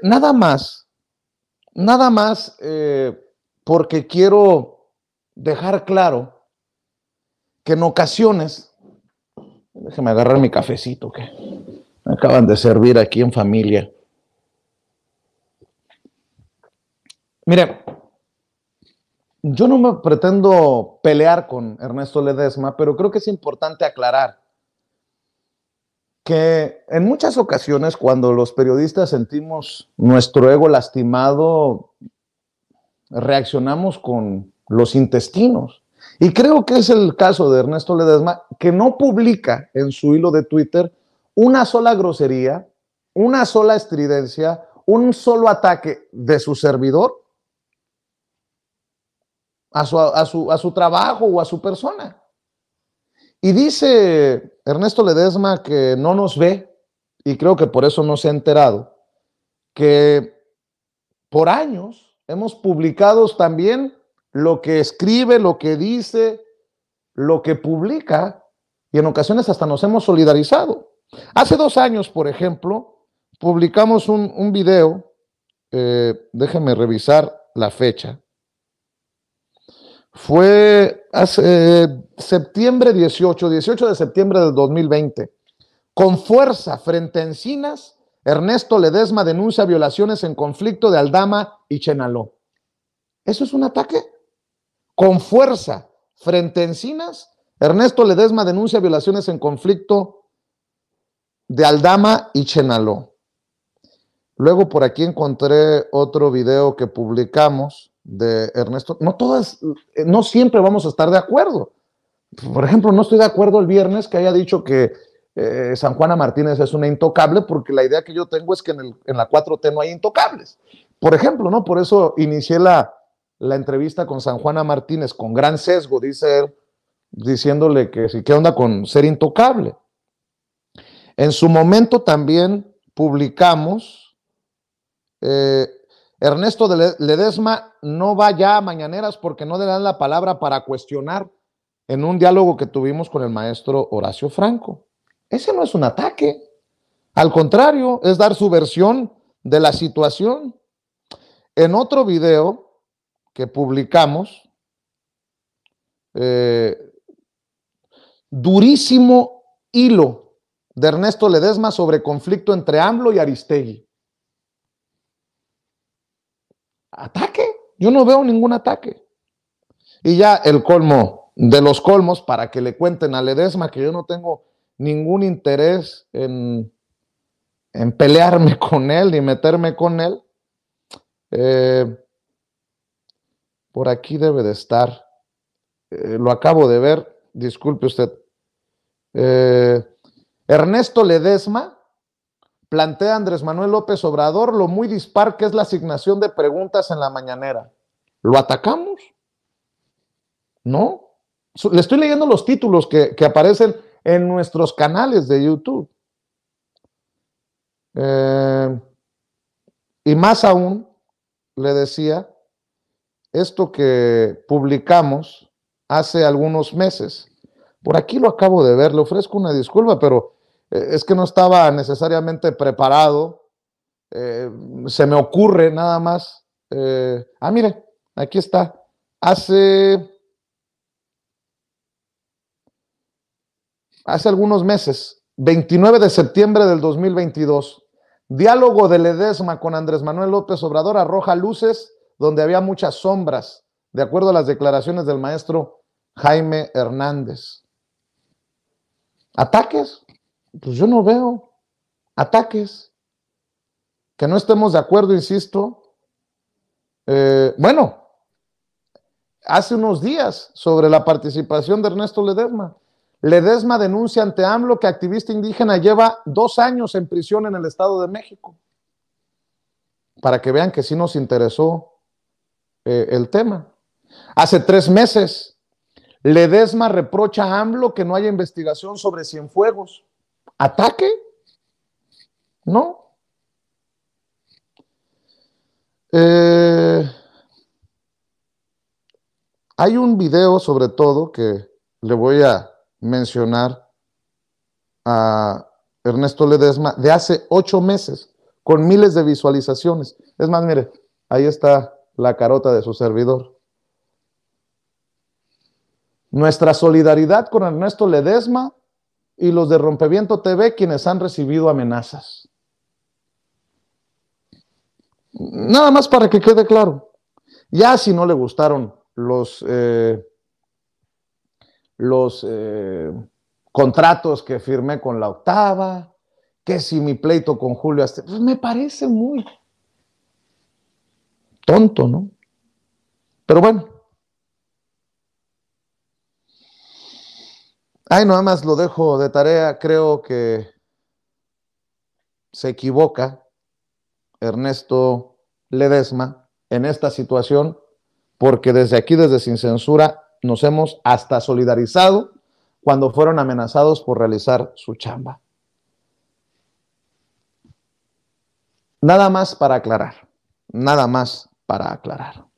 Nada más, nada más eh, porque quiero dejar claro que en ocasiones, déjeme agarrar mi cafecito que me acaban de servir aquí en familia. Mire, yo no me pretendo pelear con Ernesto Ledesma, pero creo que es importante aclarar que en muchas ocasiones cuando los periodistas sentimos nuestro ego lastimado, reaccionamos con los intestinos. Y creo que es el caso de Ernesto Ledesma, que no publica en su hilo de Twitter una sola grosería, una sola estridencia, un solo ataque de su servidor a su, a su trabajo o a su persona. Y dice Ernesto Ledesma que no nos ve, y creo que por eso no se ha enterado, que por años hemos publicado también lo que escribe, lo que dice, lo que publica, y en ocasiones hasta nos hemos solidarizado. Hace dos años, por ejemplo, publicamos un, video, eh, déjenme revisar la fecha, fue hace septiembre 18, 18 de septiembre del 2020. Con fuerza frente a Encinas, Ernesto Ledesma denuncia violaciones en conflicto de Aldama y Chenaló. ¿Eso es un ataque? Con fuerza frente a Encinas, Ernesto Ledesma denuncia violaciones en conflicto de Aldama y Chenaló. Luego por aquí encontré otro video que publicamos de Ernesto. No todas, no siempre vamos a estar de acuerdo por ejemplo, no estoy de acuerdo el viernes que haya dicho que eh, San Juana Martínez es una intocable, porque la idea que yo tengo es que en, la 4T no hay intocables. Por ejemplo, ¿no? Por eso inicié la, entrevista con San Juana Martínez con gran sesgo, dice él, diciéndole que sí, ¿qué onda con ser intocable? En su momento también publicamos, eh, Ernesto Ledesma no va ya a mañaneras porque no le dan la palabra para cuestionar en un diálogo que tuvimos con el maestro Horacio Franco. Ese no es un ataque. Al contrario, es dar su versión de la situación. En otro video que publicamos, eh, durísimo hilo de Ernesto Ledesma sobre conflicto entre AMLO y Aristegui. ¿Ataque? Yo no veo ningún ataque. Y ya el colmo de los colmos para que le cuenten a Ledesma que yo no tengo ningún interés en, en pelearme con él ni meterme con él. Eh, por aquí debe de estar. Eh, lo acabo de ver, disculpe usted. Eh, Ernesto Ledesma plantea Andrés Manuel López Obrador lo muy dispar que es la asignación de preguntas en la mañanera. ¿Lo atacamos? ¿No? Le estoy leyendo los títulos que, aparecen en nuestros canales de YouTube. Eh, y más aún, le decía, esto que publicamos hace algunos meses, por aquí lo acabo de ver, le ofrezco una disculpa, pero eh, es que no estaba necesariamente preparado, eh, se me ocurre nada más. ah, mire, aquí está, hace hace algunos meses, 29 de septiembre del 2022, diálogo de Ledesma con Andrés Manuel López Obrador arroja luces donde había muchas sombras, de acuerdo a las declaraciones del maestro Jaime Hernández. ¿Ataques? Pues yo no veo ataques. Que no estemos de acuerdo, insisto. Eh, bueno, hace unos días sobre la participación de Ernesto Ledesma. Ledesma denuncia ante AMLO que activista indígena lleva dos años en prisión en el Estado de México. Para que vean que sí nos interesó eh, el tema. Hace tres meses, Ledesma reprocha a AMLO que no haya investigación sobre Cienfuegos. ¿Ataque? ¿No? Eh, hay un video sobre todo que le voy a mencionar a Ernesto Ledesma de hace ocho meses, con miles de visualizaciones. Es más, mire, ahí está la carota de su servidor. Nuestra solidaridad con Ernesto Ledesma y los de Rompeviento TV, quienes han recibido amenazas. Nada más para que quede claro. Ya si no le gustaron los eh, los eh, contratos que firmé con la octava, que si mi pleito con Julio pues, me parece muy tonto, ¿no? Pero bueno. Ay, nada más lo dejo de tarea, creo que se equivoca Ernesto Ledesma en esta situación, porque desde aquí, desde Sin Censura, nos hemos hasta solidarizado cuando fueron amenazados por realizar su chamba. Nada más para aclarar, nada más para aclarar.